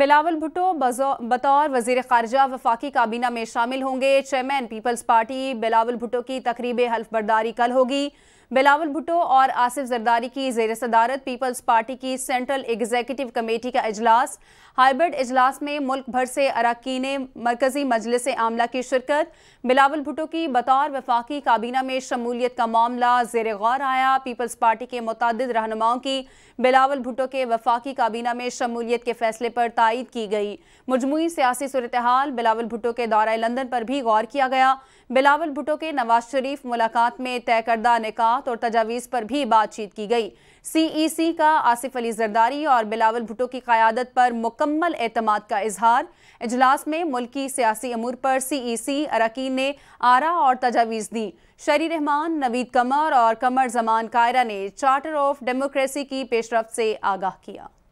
बिलावल भुट्टो बतौर वजीर खारजा वफाकी काबीना में शामिल होंगे चेयरमैन पीपल्स पार्टी बिलावल भुट्टो की तकरीब हल्फबर्दारी कल होगी बिलावल भुटो और आसिफ जरदारी की जेर सदारत पीपल्स पार्टी की सेंट्रल एग्जीक्यूटिव कमेटी का अजलास हाइब्रिड अजलास में मुल्क भर से अरकान मरकजी मजलिस आमला की शिरकत बिलावल भुटो की बतौर वफाकी काबीना में शमूलियत का मामला जेर गौर आया पीपल्स पार्टी के मुतद रहनुमाओं की बिलावल भुटो के वफाकी काबीना में शमूलियत के फैसले पर तायद की गई मजमू सियासी सूरत हाल बिलावल भुटो के दौरा लंदन पर भी गौर किया गया बिलावल भुटो के नवाज शरीफ मुलाकात में तय करदा निकाह इकदाम और तजावीज़ पर भी बातचीत की गई सी ई सी का आसिफ अली जरदारी और बिलावल भुटो की क्यादत पर मुकम्मल अतमाद का इजहार इजलास में मुल्की सियासी अमूर पर सी ई सी अरकान ने आरा और तजावीज़ दी शरी रहमान नवीद कमर और कमर जमान कायरा ने चार्टर ऑफ डेमोक्रेसी की पेशरफ से आगाह किया